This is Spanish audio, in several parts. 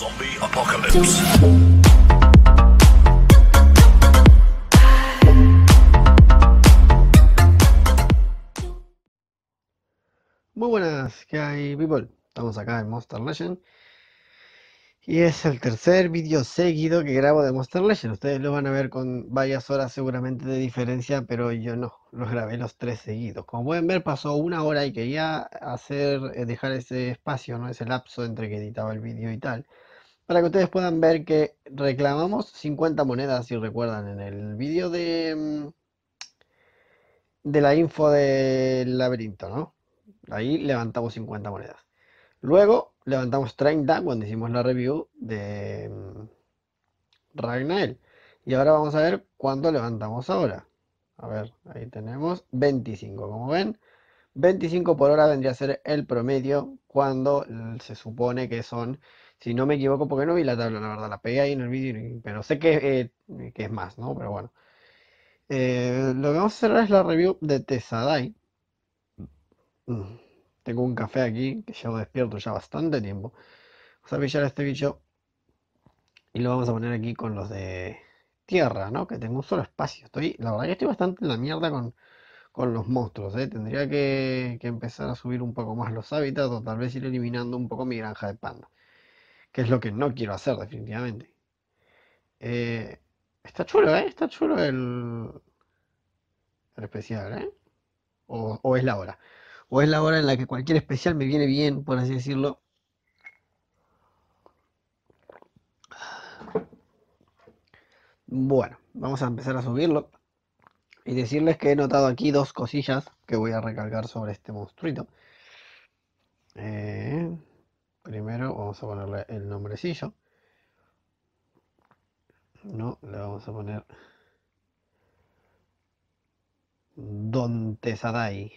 Zombie Apocalypse. Muy buenas, ¿qué hay, people? Estamos acá en Monster Legend. Y es el tercer vídeo seguido que grabo de Monster Legend. Ustedes lo van a ver con varias horas seguramente de diferencia, pero yo no, los grabé los tres seguidos. Como pueden ver, pasó una hora y quería hacer, eh, dejar ese espacio, ¿no? ese lapso entre que editaba el vídeo y tal para que ustedes puedan ver que reclamamos 50 monedas, si recuerdan, en el vídeo de, mm, de la info del laberinto, ¿no? Ahí levantamos 50 monedas. Luego levantamos 30 cuando hicimos la review de mm, Ragnael. Y ahora vamos a ver cuánto levantamos ahora. A ver, ahí tenemos 25, como ven. 25 por hora vendría a ser el promedio cuando se supone que son si no me equivoco, porque no vi la tabla, la verdad, la pegué ahí en el vídeo, pero sé eh, que, es más, ¿no? Pero bueno. Eh, lo que vamos a cerrar es la review de Tesadai. Mm. Mm. Tengo un café aquí que llevo despierto ya bastante tiempo. Vamos a pillar a este bicho y lo vamos a poner aquí con los de tierra, ¿no? Que tengo un solo espacio. Estoy, la verdad que estoy bastante en la mierda con, los monstruos, ¿eh? Tendría que, que empezar a subir un poco más los hábitats o tal vez ir eliminando un poco mi granja de panda que es lo que no quiero hacer definitivamente. Eh, está chulo, ¿eh? Está chulo el, especial, ¿eh? O, es la hora. O es la hora en la que cualquier especial me viene bien, por así decirlo. Bueno, vamos a empezar a subirlo. Y decirles que he notado aquí dos cosillas que voy a recalcar sobre este monstruito. Eh, primero vamos a ponerle el nombrecillo. No, le vamos a poner Don Tesadai.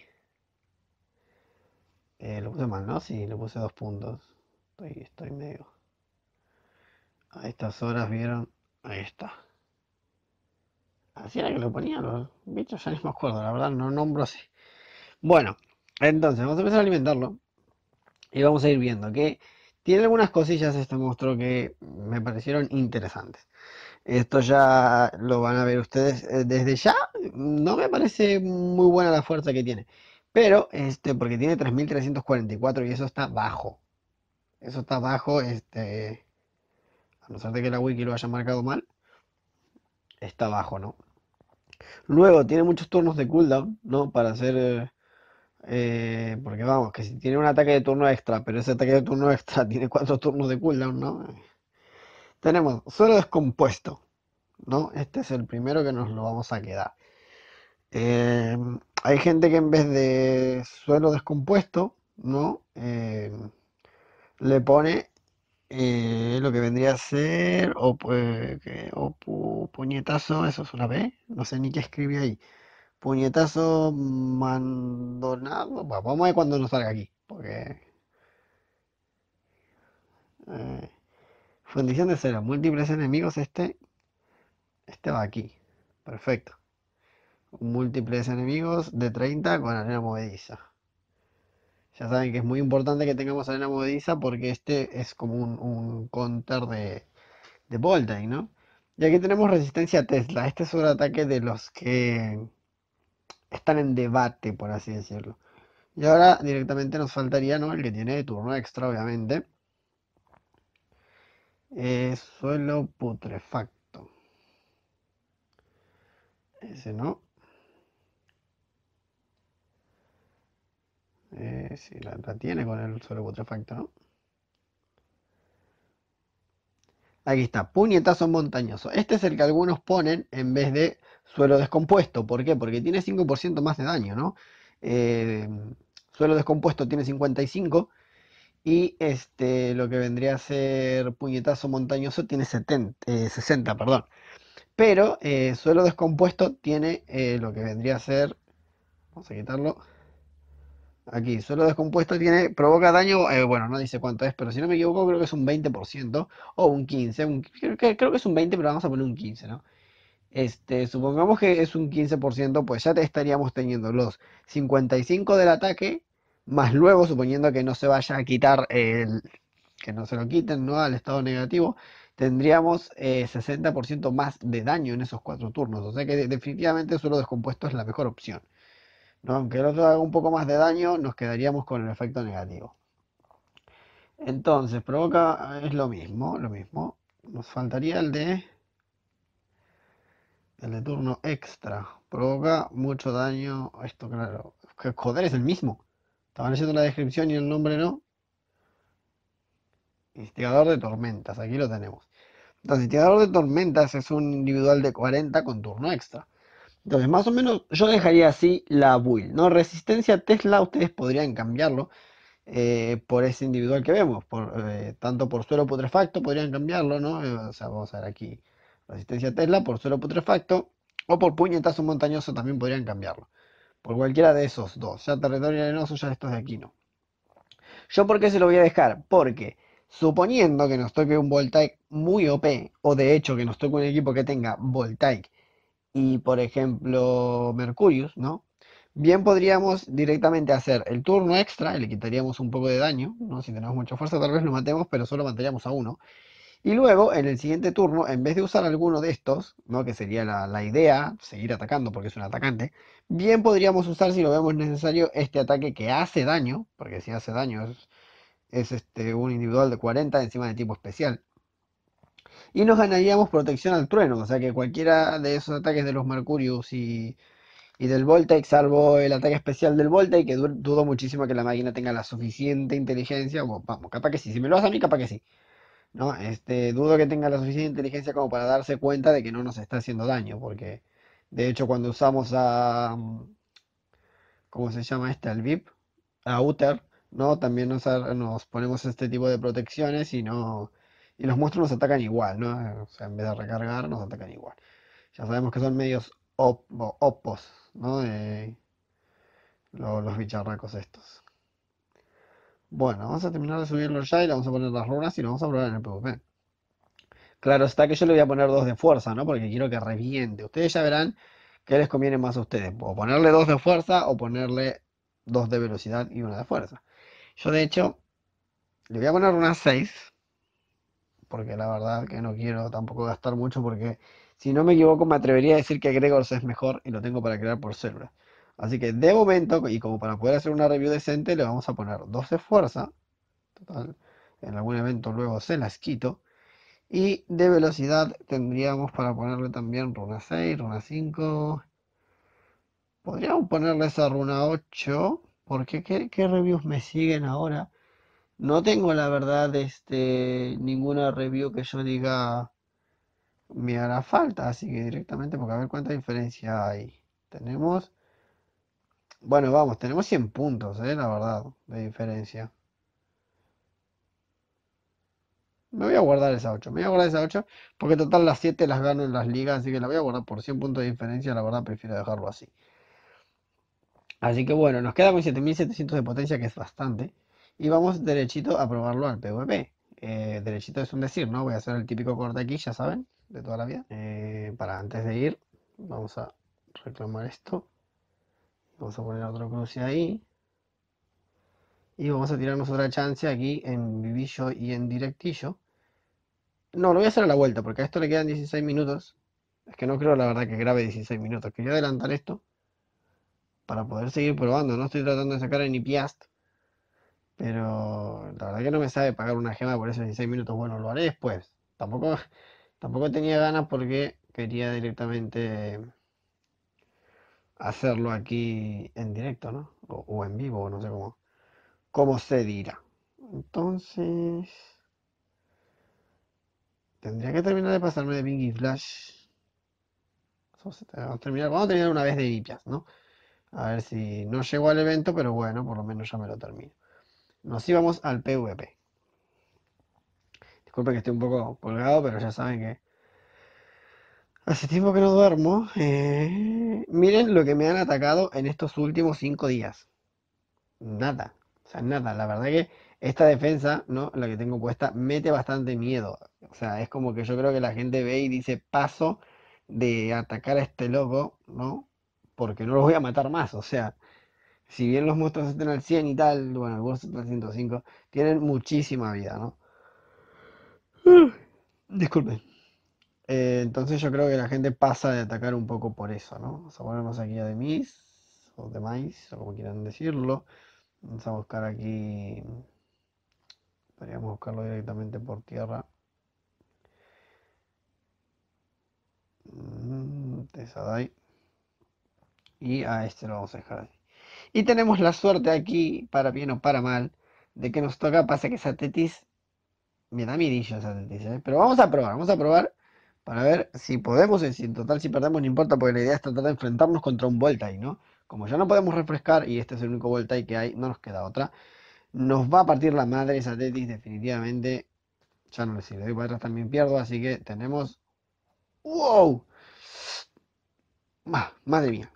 Eh, lo puse mal, ¿no? Sí, le puse dos puntos. Estoy, estoy medio. A estas horas vieron. Ahí está. Así era que lo ponían los bichos, ya no me acuerdo, la verdad no nombro así. Bueno, entonces vamos a empezar a alimentarlo. Y vamos a ir viendo que tiene algunas cosillas este monstruo que me parecieron interesantes. Esto ya lo van a ver ustedes eh, desde ya. No me parece muy buena la fuerza que tiene. Pero, este, porque tiene 3.344 y eso está bajo. Eso está bajo, este, a pesar de que la wiki lo haya marcado mal, está bajo, ¿no? Luego, tiene muchos turnos de cooldown, ¿no? Para hacer eh, eh, porque vamos, que si tiene un ataque de turno extra, pero ese ataque de turno extra tiene cuatro turnos de cooldown, ¿no? Tenemos suelo descompuesto, ¿no? Este es el primero que nos lo vamos a quedar. Eh, hay gente que en vez de suelo descompuesto, ¿no? Eh, le pone lo que vendría a ser o, pues, puñetazo, eso es una B, no sé ni qué escribe ahí. Puñetazo Mandonado... Bueno, vamos a ver cuando nos salga aquí. Porque. Eh, fundición de cero. Múltiples enemigos. Este. Este va aquí. Perfecto. Múltiples enemigos de 30 con arena movediza. Ya saben que es muy importante que tengamos arena movediza porque este es como un, un counter de, de Voltaic, ¿no? Y aquí tenemos resistencia a Tesla. Este es un ataque de los que están en debate, por así decirlo. Y ahora directamente nos faltaría, ¿no? El que tiene de turno extra, obviamente. Eh, suelo putrefacto. Ese no. Eh, si sí, la, la tiene con el suelo putrefacto, ¿no? Aquí está, puñetazo montañoso. Este es el que algunos ponen en vez de suelo descompuesto. ¿Por qué? Porque tiene 5% más de daño, ¿no? Eh, suelo descompuesto tiene 55 y este, lo que vendría a ser puñetazo montañoso tiene 70, 60, eh, perdón. Pero eh, suelo descompuesto tiene lo que vendría a ser, vamos a quitarlo, Aquí, suelo descompuesto tiene, provoca daño, eh, bueno, no dice cuánto es, pero si no me equivoco creo que es un 20% o un 15%, creo, que, creo, que, es un 20%, pero vamos a poner un 15%, ¿no? Este, supongamos que es un 15%, pues ya estaríamos teniendo los 55 del ataque, más luego, suponiendo que no se vaya a quitar, el, que no se lo quiten, ¿no? Al estado negativo, tendríamos 60% eh, más de daño en esos cuatro turnos, o sea que definitivamente suelo descompuesto es la mejor opción. ¿no? Aunque el otro haga un poco más de daño, nos quedaríamos con el efecto negativo. Entonces, provoca es lo mismo, lo mismo. Nos faltaría el de el de turno extra. Provoca mucho daño. Esto, claro. Que joder, es el mismo. Estaban haciendo la descripción y el nombre no. Instigador de tormentas, aquí lo tenemos. Entonces, Instigador de tormentas es un individual de 40 con turno extra. Entonces, más o menos, yo dejaría así la build, ¿no? Resistencia Tesla, ustedes podrían cambiarlo eh, por ese individual que vemos, por, eh, tanto por suelo putrefacto podrían cambiarlo, ¿no? Eh, o sea, vamos a ver aquí, resistencia Tesla por suelo putrefacto, o por puñetazo montañoso también podrían cambiarlo. Por cualquiera de esos dos, ya territorio arenoso, ya estos de aquí no. ¿Yo por qué se lo voy a dejar? Porque suponiendo que nos toque un Voltaic muy OP, o de hecho que nos toque un equipo que tenga Voltaic y, por ejemplo, Mercurius, ¿no? Bien podríamos directamente hacer el turno extra, y le quitaríamos un poco de daño, ¿no? Si tenemos mucha fuerza tal vez lo matemos, pero solo mataríamos a uno. Y luego, en el siguiente turno, en vez de usar alguno de estos, ¿no? Que sería la, idea, seguir atacando porque es un atacante, bien podríamos usar, si lo vemos necesario, este ataque que hace daño, porque si hace daño es, este, un individual de 40 encima de tipo especial. Y nos ganaríamos protección al trueno, o sea que cualquiera de esos ataques de los Mercurius y, y del Voltaic, salvo el ataque especial del Voltaic, que dudo muchísimo que la máquina tenga la suficiente inteligencia, vamos, capaz que sí, si me lo hace a mí, capaz que sí. ¿no? Este, dudo que tenga la suficiente inteligencia como para darse cuenta de que no nos está haciendo daño, porque de hecho cuando usamos a... ¿Cómo se llama este? Al VIP, a Uter, ¿no? También nos ponemos este tipo de protecciones y no y los monstruos nos atacan igual, ¿no? Eh, o sea, en vez de recargar, nos atacan igual. Ya sabemos que son medios opos, ¿no? los, bicharracos estos. Bueno, vamos a terminar de subirlo ya y le vamos a poner las runas y lo vamos a probar en el PvP. Claro está que yo le voy a poner dos de fuerza, ¿no? Porque quiero que reviente. Ustedes ya verán qué les conviene más a ustedes. O ponerle dos de fuerza o ponerle dos de velocidad y una de fuerza. Yo de hecho le voy a poner una 6 porque la verdad que no quiero tampoco gastar mucho, porque si no me equivoco me atrevería a decir que Gregors es mejor y lo tengo para crear por células. Así que de momento, y como para poder hacer una review decente, le vamos a poner 12 fuerza, total, en algún evento luego se las quito, y de velocidad tendríamos para ponerle también runa 6, runa 5. Podríamos ponerle esa runa 8. Porque ¿qué, qué reviews me siguen ahora no tengo la verdad este, ninguna review que yo diga me hará falta, así que directamente, porque a ver cuánta diferencia hay. Tenemos, bueno, vamos, tenemos 100 puntos, eh, la verdad, de diferencia. Me voy a guardar esa 8, me voy a guardar esa 8, porque total las 7 las gano en las ligas, así que la voy a guardar por 100 puntos de diferencia, la verdad prefiero dejarlo así. Así que bueno, nos queda con 7700 de potencia, que es bastante y vamos derechito a probarlo al PvP. Eh, derechito es un decir, ¿no? Voy a hacer el típico corte aquí, ya saben, de toda la vida. Eh, para antes de ir, vamos a reclamar esto. Vamos a poner otro cruce ahí. Y vamos a tirarnos otra chance aquí en vivillo y en directillo. No, lo voy a hacer a la vuelta, porque a esto le quedan 16 minutos. Es que no creo, la verdad, que grabe 16 minutos. Quería adelantar esto para poder seguir probando. No estoy tratando de sacar en piast pero la verdad que no me sabe pagar una gema por esos 16 minutos. Bueno, lo haré después. Tampoco, tampoco tenía ganas porque quería directamente hacerlo aquí en directo, ¿no? O, en vivo, no sé cómo, cómo se dirá. Entonces... Tendría que terminar de pasarme de y Flash. Vamos a terminar, vamos a terminar una vez de Ipias, ¿no? A ver si no llego al evento, pero bueno, por lo menos ya me lo termino. Nos íbamos al PvP. Disculpen que esté un poco colgado, pero ya saben que hace tiempo que no duermo. Eh, miren lo que me han atacado en estos últimos cinco días. Nada. O sea, nada. La verdad que esta defensa, ¿no? La que tengo puesta, mete bastante miedo. O sea, es como que yo creo que la gente ve y dice, paso de atacar a este loco, ¿no? Porque no lo voy a matar más. O sea, si bien los monstruos estén al 100 y tal, bueno, boss está al 105, tienen muchísima vida, ¿no? disculpen. Eh, entonces yo creo que la gente pasa de atacar un poco por eso, ¿no? Vamos a ponernos aquí a Demis, o Demis, o como quieran decirlo. Vamos a buscar aquí... Podríamos buscarlo directamente por tierra. Mm, Tesadai. Y a este lo vamos a dejar ahí. Y tenemos la suerte aquí, para bien o para mal, de que nos toca, pasa que esa tetis me da mirillo esa tetis, ¿eh? pero vamos a probar, vamos a probar para ver si podemos, eh, si en total si perdemos no importa, porque la idea es tratar de enfrentarnos contra un Voltai, ¿no? Como ya no podemos refrescar, y este es el único Voltai que hay, no nos queda otra, nos va a partir la madre esa tetis definitivamente, ya no le sirve, doy para atrás también pierdo, así que tenemos... ¡Wow! Madre mía.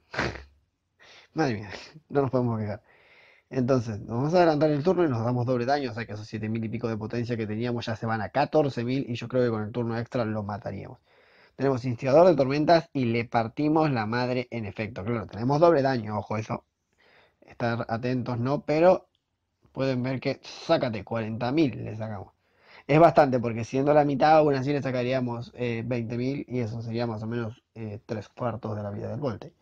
Madre mía, no nos podemos quejar. Entonces, nos vamos a adelantar el turno y nos damos doble daño, o sea que esos 7000 y pico de potencia que teníamos ya se van a 14000 y yo creo que con el turno extra lo mataríamos. Tenemos instigador de tormentas y le partimos la madre en efecto. Claro, tenemos doble daño, ojo, eso. Estar atentos, no, pero pueden ver que, sácate, 40.000 le sacamos. Es bastante, porque siendo la mitad, aún así le sacaríamos 20.000 eh, y eso sería más o menos eh, tres cuartos de la vida del volte.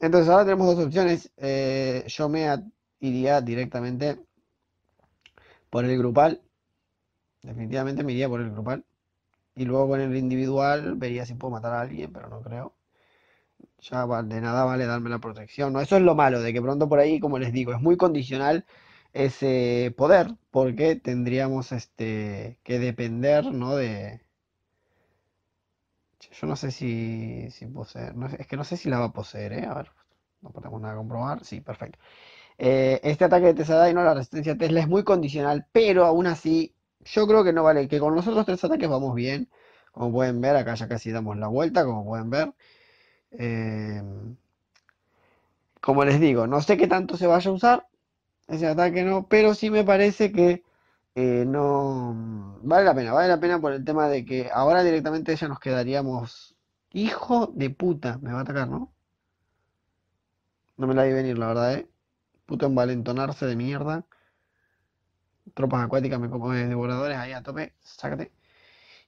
Entonces ahora tenemos dos opciones. Eh, yo me iría directamente por el grupal. Definitivamente me iría por el grupal. Y luego con el individual vería si puedo matar a alguien, pero no creo. Ya de nada vale darme la protección. No, eso es lo malo, de que pronto por ahí, como les digo, es muy condicional ese poder, porque tendríamos este que depender ¿no? de, yo no sé si, poseer. es que no sé si la va a poseer, ¿eh? A ver, no podemos nada comprobar. Sí, perfecto. Eh, este ataque de Tesla y no la resistencia Tesla es muy condicional, pero aún así, yo creo que no vale. Que con los otros tres ataques vamos bien. Como pueden ver, acá ya casi damos la vuelta, como pueden ver. Eh, como les digo, no sé qué tanto se vaya a usar ese ataque, no, pero sí me parece que eh, no vale la pena, vale la pena por el tema de que ahora directamente ella nos quedaríamos. Hijo de puta, me va a atacar, ¿no? No me la vi venir, la verdad, ¿eh? Puto envalentonarse de mierda. Tropas acuáticas, me como de devoradores ahí a tope, sácate.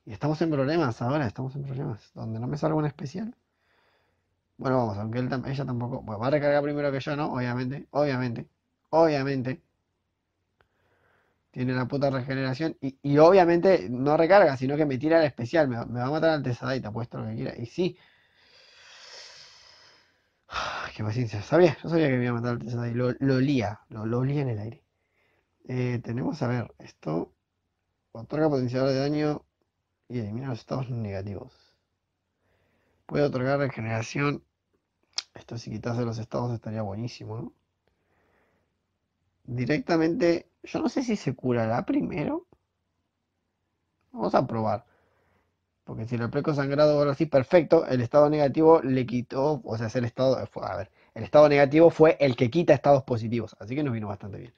Y estamos en problemas ahora, estamos en problemas. Donde no me salga un especial. Bueno, vamos, aunque ella tampoco. Bueno, va a recargar primero que yo, ¿no? Obviamente, obviamente, obviamente. Tiene la puta regeneración. Y, obviamente no recarga, sino que me tira el especial. Me, va a matar al y te apuesto lo que quiera. Y sí. Qué paciencia. Sabía, yo sabía que me iba a matar al Tesadai. Lo, lo Lo, lo en el aire. Eh, tenemos, a ver, esto. Otorga potenciador de daño y elimina los estados negativos. Puede otorgar regeneración. Esto si quitase los estados estaría buenísimo, ¿no? Directamente yo no sé si se curará primero. Vamos a probar. Porque si el preco sangrado ahora sí, perfecto. El estado negativo le quitó, o sea, es el estado, a ver, el estado negativo fue el que quita estados positivos. Así que nos vino bastante bien.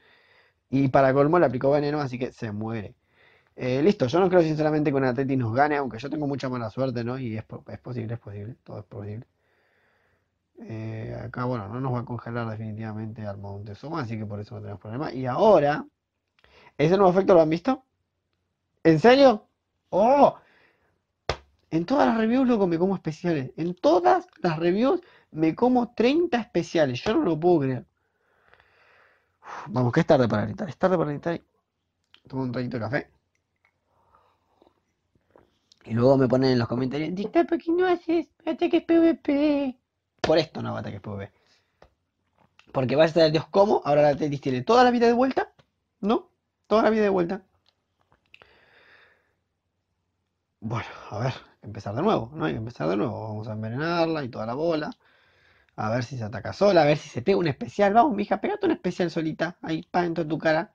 Y para colmo le aplicó veneno, así que se muere. Eh, listo, yo no creo sinceramente que un Atleti nos gane, aunque yo tengo mucha mala suerte, ¿no? Y es posible, es posible, todo es posible. Eh, acá, bueno, no nos va a congelar definitivamente al suma, así que por eso no tenemos problema. Y ahora, ¿ese nuevo efecto lo han visto? ¿En serio? ¡Oh! En todas las reviews, loco, me como especiales. En todas las reviews me como 30 especiales. Yo no lo puedo creer. vamos, que es tarde para gritar. Es tarde para gritar. Tomo un traguito de café. Y luego me ponen en los comentarios, ¿Por ¿qué no haces? es PvP. Por esto no va a ataques Porque va a estar Dios como, ahora la Tetis tiene toda la vida de vuelta, ¿no? Toda la vida de vuelta. Bueno, a ver, empezar de nuevo, ¿no? Hay que empezar de nuevo. Vamos a envenenarla y toda la bola. A ver si se ataca sola, a ver si se pega un especial. Vamos, mija, pegate un especial solita. Ahí, pa, dentro de tu cara.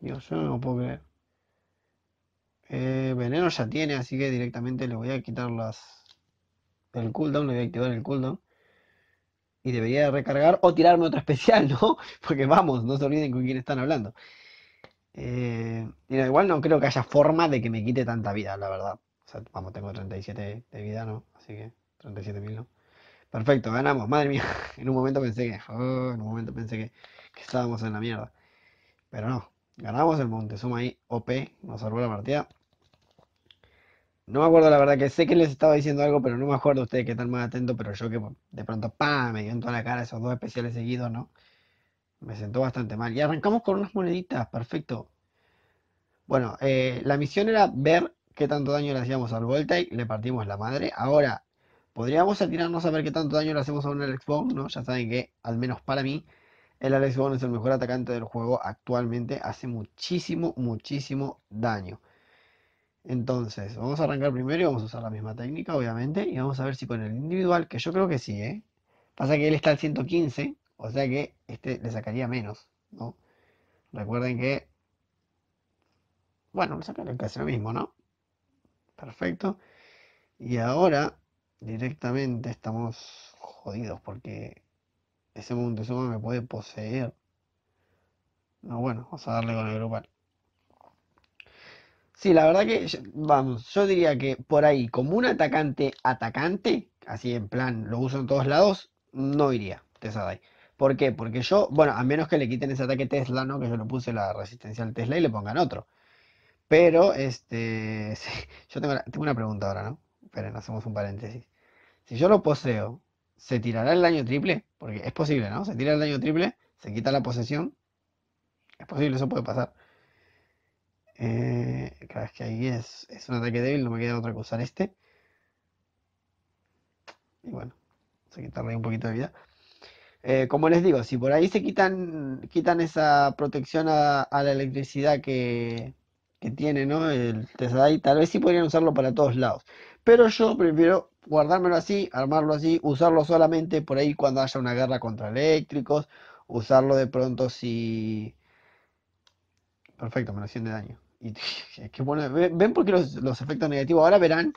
Dios, yo no puedo creer. Eh, veneno ya tiene, así que directamente le voy a quitar las, el cooldown, le voy a activar el cooldown. Y debería recargar o tirarme otra especial, ¿no? Porque vamos, no se olviden con quién están hablando. Eh, mira, igual no creo que haya forma de que me quite tanta vida, la verdad. O sea, vamos, tengo 37 de vida, ¿no? Así que 37.000, ¿no? Perfecto, ganamos. Madre mía, en un momento pensé que... Oh, en un momento pensé que, que estábamos en la mierda. Pero no, ganamos el Montezuma ahí, OP, nos salvó la partida. No me acuerdo la verdad que sé que les estaba diciendo algo, pero no me acuerdo ustedes que están más atentos, pero yo que de pronto ¡Pam! me dio en toda la cara esos dos especiales seguidos, ¿no? Me sentó bastante mal. Y arrancamos con unas moneditas, perfecto. Bueno, eh, la misión era ver qué tanto daño le hacíamos al Voltaic, le partimos la madre. Ahora, podríamos atirarnos a ver qué tanto daño le hacemos a un Alex Bond, ¿no? Ya saben que, al menos para mí, el Alex Bond es el mejor atacante del juego actualmente, hace muchísimo, muchísimo daño. Entonces, vamos a arrancar primero y vamos a usar la misma técnica, obviamente, y vamos a ver si con el individual, que yo creo que sí, ¿eh? Pasa que él está al 115, o sea que este le sacaría menos, ¿no? Recuerden que... Bueno, le sacaron casi lo mismo, ¿no? Perfecto. Y ahora, directamente estamos jodidos porque ese suma me puede poseer. No, bueno, vamos a darle con el grupal. Sí, la verdad que, vamos, yo diría que por ahí, como un atacante atacante, así en plan, lo uso en todos lados, no iría Tesadai. ¿Por qué? Porque yo, bueno, a menos que le quiten ese ataque Tesla, ¿no? Que yo le puse la resistencia al Tesla y le pongan otro. Pero, este, yo tengo, tengo una pregunta ahora, ¿no? Esperen, hacemos un paréntesis. Si yo lo poseo, ¿se tirará el daño triple? Porque es posible, ¿no? Se tira el daño triple, se quita la posesión. Es posible, eso puede pasar. Eh, vez que ahí es, un ataque débil, no me queda otra que usar este. Y bueno, se quitarle un poquito de vida. Eh, como les digo, si por ahí se quitan, quitan esa protección a, la electricidad que, tiene ¿no? el Tesadai, tal vez sí podrían usarlo para todos lados. Pero yo prefiero guardármelo así, armarlo así, usarlo solamente por ahí cuando haya una guerra contra eléctricos, usarlo de pronto si... Perfecto, me lo siento de daño. bueno, ven por qué los, efectos negativos. Ahora verán,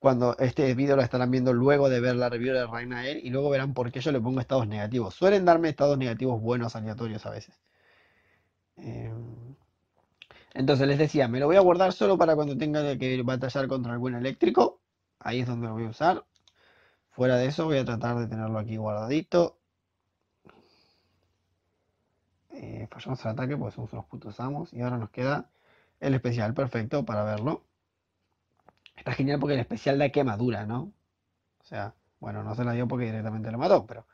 cuando este video lo estarán viendo luego de ver la review de Reinaer y luego verán por qué yo le pongo estados negativos. Suelen darme estados negativos buenos aleatorios a veces. Em, entonces les decía, me lo voy a guardar solo para cuando tenga que batallar contra algún eléctrico. Ahí es donde lo voy a usar. Fuera de eso voy a tratar de tenerlo aquí guardadito. Eh, fallamos el ataque pues somos unos putos amos. Y ahora nos queda el especial, perfecto, para verlo. Está genial porque el especial da quemadura, ¿no? O sea, bueno, no se la dio porque directamente lo mató, pero...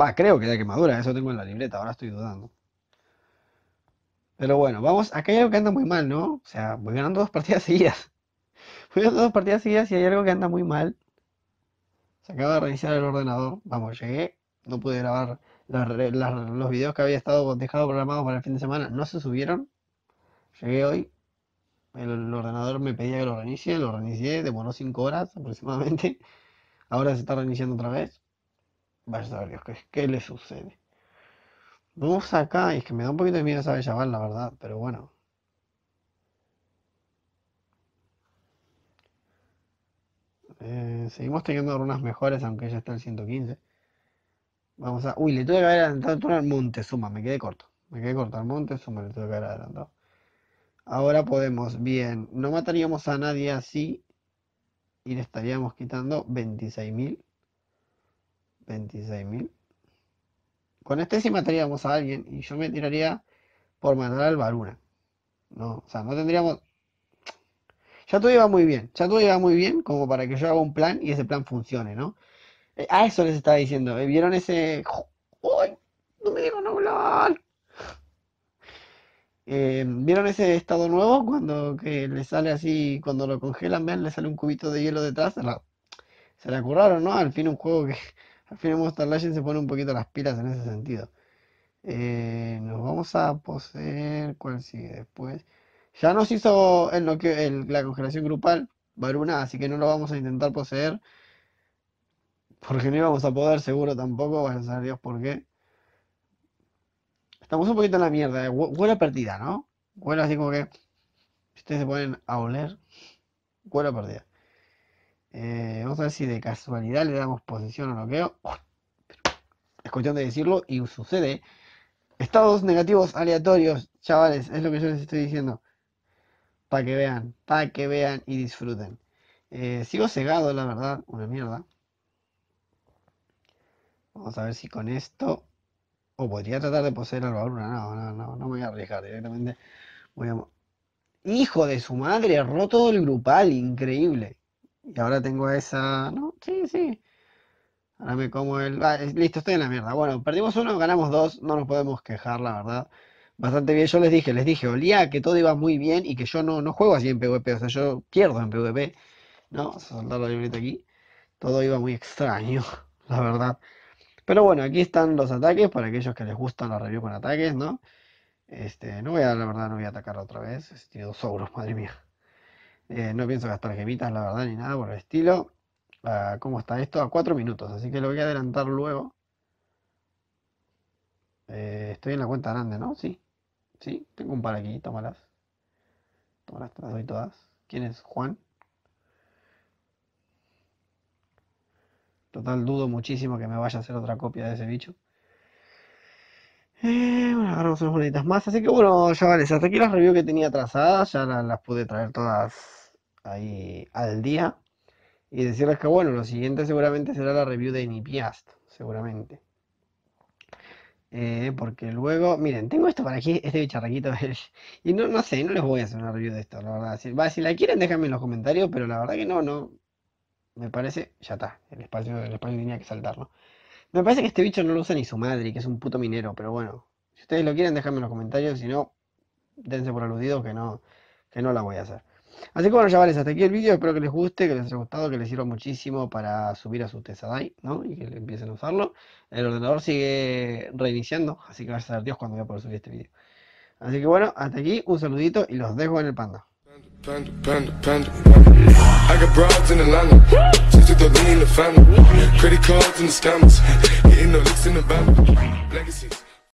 Va, creo que da quemadura, eso tengo en la libreta, ahora estoy dudando. Pero bueno, vamos, acá hay algo que anda muy mal, ¿no? O sea, voy ganando dos partidas seguidas. Voy ganando dos partidas seguidas y hay algo que anda muy mal. Se acaba de reiniciar el ordenador. Vamos, llegué. No pude grabar los videos que había estado dejado programados para el fin de semana. No se subieron. Llegué hoy, el ordenador me pedía que lo reinicie, lo reinicié, demoró 5 horas aproximadamente. Ahora se está reiniciando otra vez. Vaya a saber Dios, ¿qué, le sucede? Vamos acá, y es que me da un poquito de miedo esa bella la verdad, pero bueno. Eh, seguimos teniendo runas mejores, aunque ya está el 115. Vamos a. Uy, le tuve que haber adelantado el monte, suma, me quedé corto. Me quedé corto al suma, le tuve que haber adelantado. Ahora podemos, bien, no mataríamos a nadie así y le estaríamos quitando 26.000. 26.000. Con este sí mataríamos a alguien y yo me tiraría por matar al Varuna. No, o sea, no tendríamos... Ya todo iba muy bien, ya todo iba muy bien como para que yo haga un plan y ese plan funcione, ¿no? Eh, a eso les estaba diciendo, ¿eh? ¿vieron ese... ¡Uy! ¡No me digan hablar! Eh, ¿Vieron ese estado nuevo? Cuando que le sale así, cuando lo congelan, vean, le sale un cubito de hielo detrás. Se la, se curraron, ¿no? Al fin un juego que. Al fin Monster Legend se pone un poquito las pilas en ese sentido. Eh, nos vamos a poseer. ¿Cuál sigue después? Ya nos hizo el, el, la congelación grupal, Varuna, así que no lo vamos a intentar poseer. Porque no íbamos a poder, seguro tampoco. Vaya a saber Dios por qué. Estamos un poquito en la mierda, eh. huele a perdida, ¿no? Huele así como que. Si ustedes se ponen a oler, huele a perdida. Eh, vamos a ver si de casualidad le damos posición o bloqueo. veo. es cuestión de decirlo y sucede. Estados negativos aleatorios, chavales, es lo que yo les estoy diciendo. Para que vean, para que vean y disfruten. Eh, sigo cegado, la verdad, una mierda. Vamos a ver si con esto o podría tratar de poseer al Baruna. No, no, no, no me voy a arriesgar. Directamente voy a... Hijo de su madre, roto el grupal, increíble. Y ahora tengo esa... No, sí, sí. Ahora me como el... listo, estoy en la mierda. Bueno, perdimos uno, ganamos dos. No nos podemos quejar, la verdad. Bastante bien, yo les dije, les dije, olía que todo iba muy bien y que yo no, no juego así en PvP, o sea, yo pierdo en PvP. No, vamos soltar la libreta aquí. Todo iba muy extraño, la verdad. Pero bueno, aquí están los ataques para aquellos que les gustan la review con ataques, ¿no? Este, no voy a, la verdad, no voy a atacar otra vez. Este, tiene dos ogros, madre mía. Eh, no pienso gastar gemitas, la verdad, ni nada por el estilo. Ah, ¿Cómo está esto? A cuatro minutos, así que lo voy a adelantar luego. Eh, estoy en la cuenta grande, ¿no? Sí. Sí, tengo un par aquí, tómalas. Tómalas, te las doy todas. ¿Quién es? Juan. Total, dudo muchísimo que me vaya a hacer otra copia de ese bicho. Eh, bueno, agarramos unas moneditas más. Así que bueno, ya vale, hasta aquí las reviews que tenía trazadas, ya las, pude traer todas ahí al día. Y decirles que bueno, lo siguiente seguramente será la review de Nipiast, seguramente. Eh, porque luego, miren, tengo esto para aquí, este bicharraquito. y no, sé, no les voy a hacer una review de esto, la verdad. si la quieren, déjenme en los comentarios, pero la verdad que no, no me parece, ya está, el espacio, el espacio tenía que saltarlo. Me parece que este bicho no lo usa ni su madre, que es un puto minero, pero bueno, si ustedes lo quieren, déjenme en los comentarios, si no, dense por aludido que no, que no la voy a hacer. Así que bueno, chavales, hasta aquí el vídeo, espero que les guste, que les haya gustado, que les sirva muchísimo para subir a su Tesadai, ¿no? Y que empiecen a usarlo. El ordenador sigue reiniciando, así que va a ser Dios cuando voy a poder subir este vídeo. Así que bueno, hasta aquí, un saludito y los dejo en el panda. Panda, panda, panda. I got broads in Atlanta. Just to the lean in the family. Credit cards and the scammers. Hitting the licks in the band. Legacies.